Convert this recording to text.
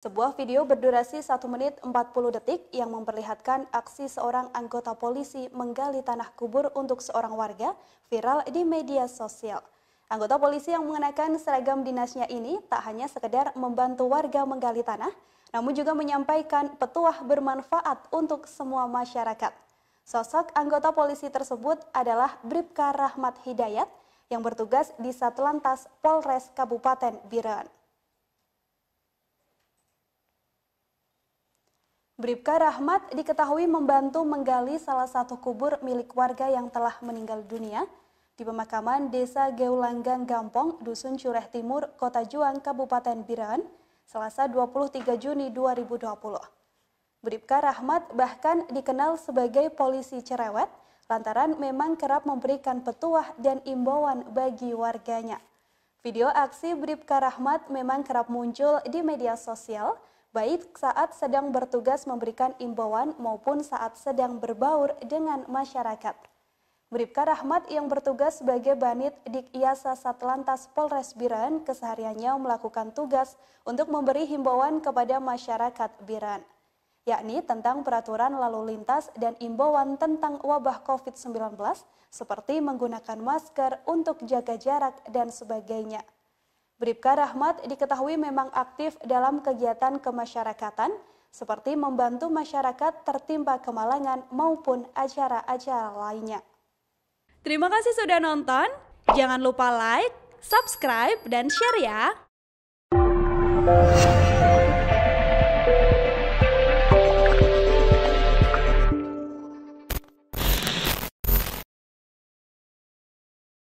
Sebuah video berdurasi 1 menit 40 detik yang memperlihatkan aksi seorang anggota polisi menggali tanah kubur untuk seorang warga viral di media sosial. Anggota polisi yang mengenakan seragam dinasnya ini tak hanya sekedar membantu warga menggali tanah, namun juga menyampaikan petuah bermanfaat untuk semua masyarakat. Sosok anggota polisi tersebut adalah Bripka Rahmat Hidayat yang bertugas di Satlantas Polres Kabupaten Biren. Bribka Rahmat diketahui membantu menggali salah satu kubur milik warga yang telah meninggal dunia di pemakaman Desa Geulanggang Gampong, Dusun Cureh Timur, Kota Juang, Kabupaten Biran, Selasa 23 Juni 2020. Bribka Rahmat bahkan dikenal sebagai polisi cerewet lantaran memang kerap memberikan petuah dan imbauan bagi warganya. Video aksi Bribka Rahmat memang kerap muncul di media sosial, baik saat sedang bertugas memberikan imbauan maupun saat sedang berbaur dengan masyarakat. Bribka Rahmat yang bertugas sebagai Banit di Iasa Satlantas Polres Biren kesehariannya melakukan tugas untuk memberi himbauan kepada masyarakat Biren, yakni tentang peraturan lalu lintas dan imbauan tentang wabah COVID-19 seperti menggunakan masker untuk jaga jarak dan sebagainya. Bribka Rahmat diketahui memang aktif dalam kegiatan kemasyarakatan seperti membantu masyarakat tertimpa kemalangan maupun acara-acara lainnya. Terima kasih sudah nonton. Jangan lupa like, subscribe, dan share ya.